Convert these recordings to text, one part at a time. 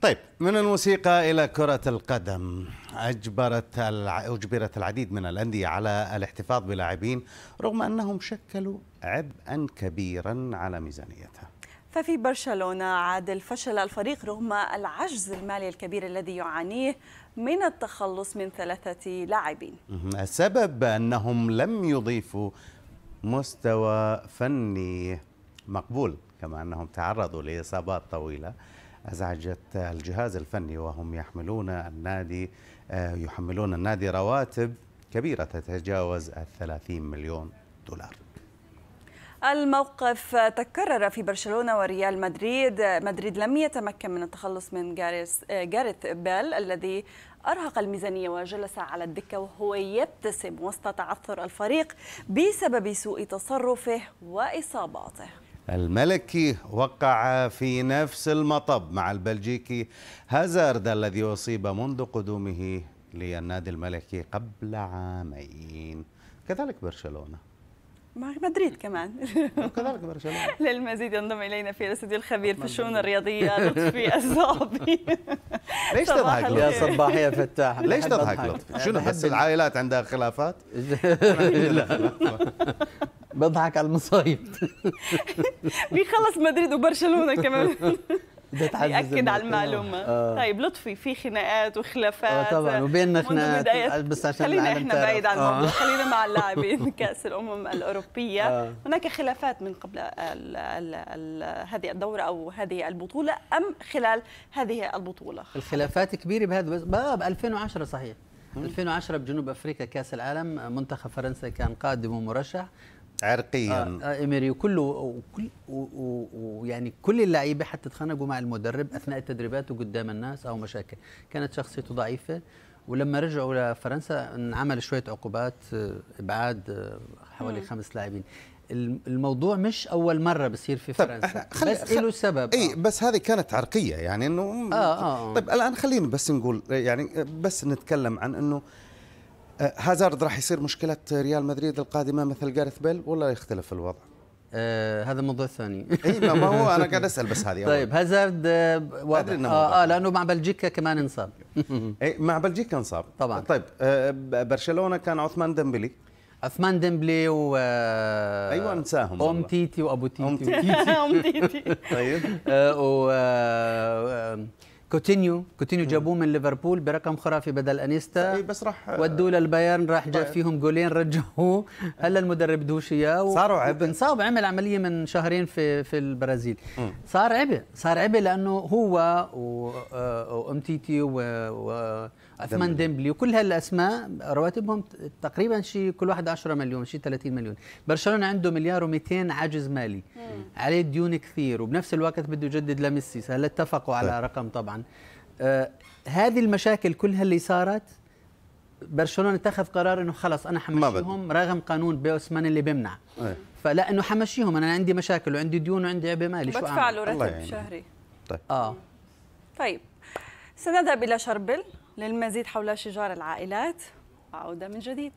طيب من الموسيقى إلى كرة القدم أجبرت أجبرت العديد من الأندية على الاحتفاظ بلاعبين رغم أنهم شكلوا عبئا كبيرا على ميزانيتها ففي برشلونة عادل فشل الفريق رغم العجز المالي الكبير الذي يعانيه من التخلص من ثلاثة لاعبين السبب أنهم لم يضيفوا مستوى فني مقبول كما أنهم تعرضوا لإصابات طويلة أزعجت الجهاز الفني وهم يحملون النادي آه، يحملون النادي رواتب كبيرة تتجاوز ال 30 مليون دولار الموقف تكرر في برشلونة وريال مدريد مدريد لم يتمكن من التخلص من آه، جاريث بيل الذي أرهق الميزانية وجلس على الدكة وهو يبتسم وسط تعثر الفريق بسبب سوء تصرفه وإصاباته الملكي وقع في نفس المطب مع البلجيكي هازارد الذي أصيب منذ قدومه للنادي الملكي قبل عامين كذلك برشلونة مع مدريد كمان وكذلك برشلونه للمزيد ينضم الينا في الاستديو الخبير في الشؤون الرياضيه لطفي الزعبي ليش تضحك يا صباح يا فتاح ليش تضحك لطفي شنو بس العائلات عندها خلافات؟ لا بضحك على المصايب بيخلص مدريد وبرشلونه كمان بيأكد على المعلومة آه. آه. طيب لطفي في خناقات وخلافات آه طبعا وبيننا خناقات آه، بس عشان خلينا احنا بعيد عن آه. الموضوع آه. خلينا مع اللاعبين كأس الأمم الأوروبية آه. هناك خلافات من قبل الـ الـ الـ هذه الدورة أو هذه البطولة أم خلال هذه البطولة الخلافات كبيرة بهذا بس ب 2010 صحيح 2010 بجنوب افريقيا كاس العالم منتخب فرنسا كان قادم ومرشح عرقيا آه اميري آه، وكله وكل ويعني كل اللعيبه حتى تخانقوا مع المدرب اثناء التدريبات وقدام الناس او مشاكل كانت شخصيته ضعيفه ولما رجعوا لفرنسا انعمل شويه عقوبات آه، ابعاد آه، حوالي خمس لاعبين الموضوع مش اول مره بصير في طيب، فرنسا بس له سبب اي بس هذه كانت عرقيه يعني انه آه آه. طيب الان خلينا بس نقول يعني بس نتكلم عن انه أه، هازارد راح يصير مشكله ريال مدريد القادمه مثل جارث بيل ولا يختلف الوضع؟ آه هذا موضوع ثاني اي ما هو انا قاعد اسال بس هذه طيب هازارد آه واضح آه, اه لانه مع بلجيكا كمان انصاب اي مع بلجيكا انصاب طبعا طيب آه برشلونه كان عثمان ديمبلي عثمان ديمبلي و أه، ايوه انساهم ام تيتي وابو تيتي ام تيتي ام تيتي طيب أه، و كوتينيو كوتينيو جابوه من ليفربول برقم خرافي بدل انيستا بس راح ودوه للبايرن راح جاب طيب. فيهم جولين رجعوه هلا المدرب دوش اياه و... صار عبء انصاب عمل عمليه من شهرين في في البرازيل مم. صار عبء صار عبء لانه هو آه، وام تي تي و... و... عثمان ديمبلي وكل هالاسماء رواتبهم تقريبا شيء كل واحد 10 مليون شيء 30 مليون برشلونه عنده مليار و200 عجز مالي مم. عليه ديون كثير وبنفس الوقت بده يجدد لميسي هلا اتفقوا على رقم طبعا آه هذه المشاكل كلها اللي صارت برشلونه اتخذ قرار انه خلص انا حمشيهم رغم قانون بيوسمان اللي بيمنع ايه. فلا انه حمشيهم انا عندي مشاكل وعندي ديون وعندي عبء مالي شو بدفع له راتب شهري طيب اه طيب سنذهب الى شربل للمزيد حول شجار العائلات عودة من جديد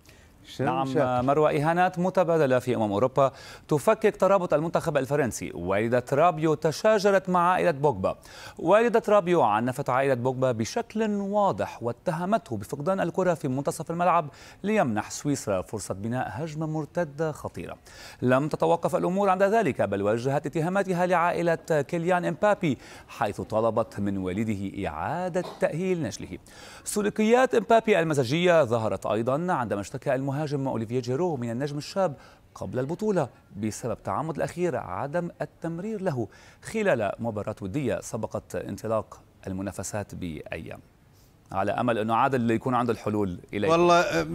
نعم مروى إهانات متبادلة في أمم أوروبا تفكك ترابط المنتخب الفرنسي والدة رابيو تشاجرت مع عائلة بوجبا والدة رابيو عنفت عائلة بوجبا بشكل واضح واتهمته بفقدان الكرة في منتصف الملعب ليمنح سويسرا فرصة بناء هجمة مرتدة خطيرة لم تتوقف الأمور عند ذلك بل وجهت اتهاماتها لعائلة كيليان إمبابي حيث طلبت من والده إعادة تأهيل نجله سلوكيات إمبابي المزاجية ظهرت أيضا عندما اشتكى المهم المهاجم اوليفييه جيرو من النجم الشاب قبل البطولة بسبب تعمد الأخير عدم التمرير له خلال مباراة ودية سبقت انطلاق المنافسات بأيام على امل انه عاد اللي يكون عنده الحلول اليه والله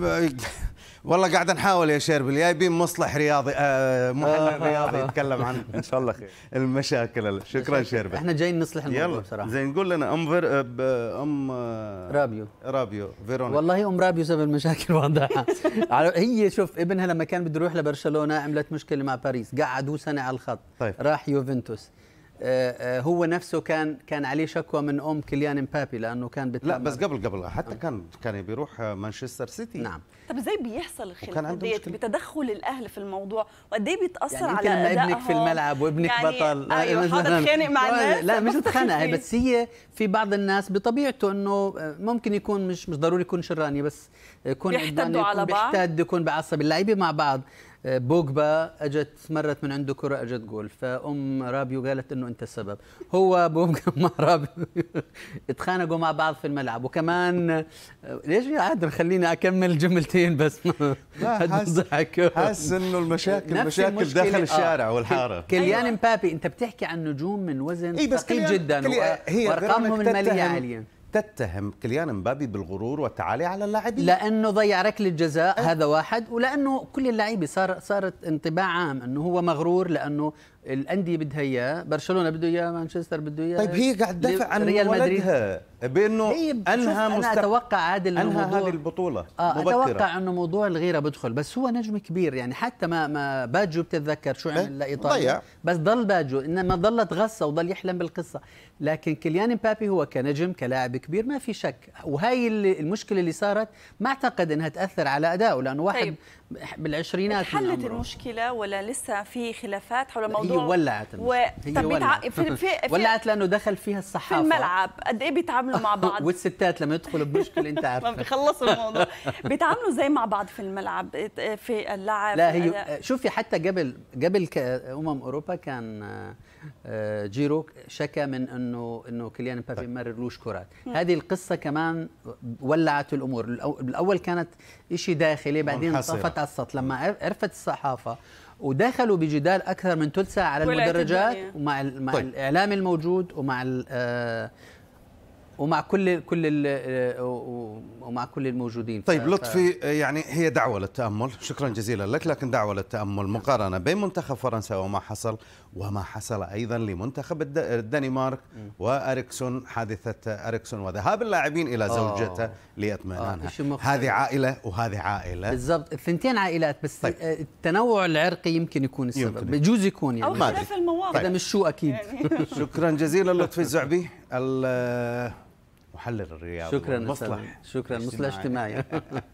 والله قاعد نحاول يا شيربل جايبين مصلح رياضي آه، محلل رياضي يتكلم عن ان شاء الله خير المشاكل شكرا شيربل احنا جايين نصلح الموضوع بصراحه زين قول لنا ام فير ام آه، رابيو رابيو فيرونا والله ام رابيو سبب المشاكل واضحه هي شوف ابنها لما كان بده يروح لبرشلونه عملت مشكله مع باريس قعدوا سنه على الخط طيب. راح يوفنتوس آه، آه، هو نفسه كان كان عليه شكوى من ام كيليان مبابي لانه كان لا بس قبل قبل حتى كان كان بيروح آه، مانشستر سيتي نعم طب ازاي بيحصل الخلاف ديت بتدخل الاهل في الموضوع وقد ايه بيتاثر يعني على لما ابنك في الملعب وابنك يعني بطل ايوه خانق مع طيب، الناس لا مش تتخانق بس هي في بعض الناس بطبيعته انه ممكن يكون مش مش ضروري يكون شراني يعني بس يكون بيحتدوا يعني على بعض بيحتد يكون بعصب اللعيبه مع بعض بوجبا اجت مرت من عنده كره اجت جول فام رابيو قالت انه انت السبب هو بوجبا مع رابيو اتخانقوا مع بعض في الملعب وكمان ليش يا عادل خليني اكمل جملتين بس حاسس حاسس انه المشاكل مشاكل داخل آه. الشارع آه والحاره كيليان أيوة. مبابي انت بتحكي عن نجوم من وزن إيه، بس ثقيل جدا وارقامهم الماليه عاليه تتهم كليان مبابي بالغرور والتعالي على اللاعبين لانه ضيع ركله جزاء هذا واحد ولانه كل اللعيبه صار صارت انطباع عام انه هو مغرور لانه الانديه بدها اياه برشلونه بده اياه مانشستر بده اياه طيب هي قاعد تدافع عن ريال مدريد بانه انها انا اتوقع عادل انها هذه البطوله آه مبكرة. اتوقع انه موضوع الغيره بدخل بس هو نجم كبير يعني حتى ما ما باجو بتتذكر شو عمل إيه، لايطاليا بس ضل باجو انما ضلت غصه وضل يحلم بالقصه لكن كيليان بابي هو كنجم كلاعب كبير ما في شك وهي المشكله اللي صارت ما اعتقد انها تاثر على ادائه لانه واحد طيب. بالعشرينات حلت المشكله ولا لسه في خلافات حول الموضوع هي ولعت و... هي طب ولعت. بتع... في... في... في... ولعت لانه دخل فيها الصحافه في الملعب قد ايه بيتعاملوا مع بعض والستات لما يدخلوا بمشكله انت عارف ما بيخلصوا الموضوع بيتعاملوا زي مع بعض في الملعب في اللعب لا هي شوفي حتى قبل قبل امم اوروبا كان آه، جيرو شكى من انه انه كليان مبابي ما مررلوش كرات هذه القصه كمان ولعت الامور بالاول كانت شيء داخلي بعدين طفت تعصت لما عرفت الصحافه ودخلوا بجدال اكثر من ثلث ساعه على المدرجات ومع مع طيب. الاعلام الموجود ومع آه، ومع كل كل آه، ومع كل الموجودين طيب ف... لطفي آه، يعني هي دعوه للتامل شكرا جزيلا لك لكن دعوه للتامل مقارنه بين منتخب فرنسا وما حصل وما حصل ايضا لمنتخب الدنمارك واريكسون حادثه اريكسون وذهاب اللاعبين الى آه. زوجته لاطمئنانها هذه عائله وهذه عائله بالضبط الثنتين عائلات بس طيب. التنوع العرقي يمكن يكون السبب يمكن. بجوز يكون يعني او اختلاف المواضيع طيب. مش شو اكيد يعني. شكرا جزيلا لطفي الزعبي محلل الرياض شكرا مصلح شكرا مصلح اجتماعي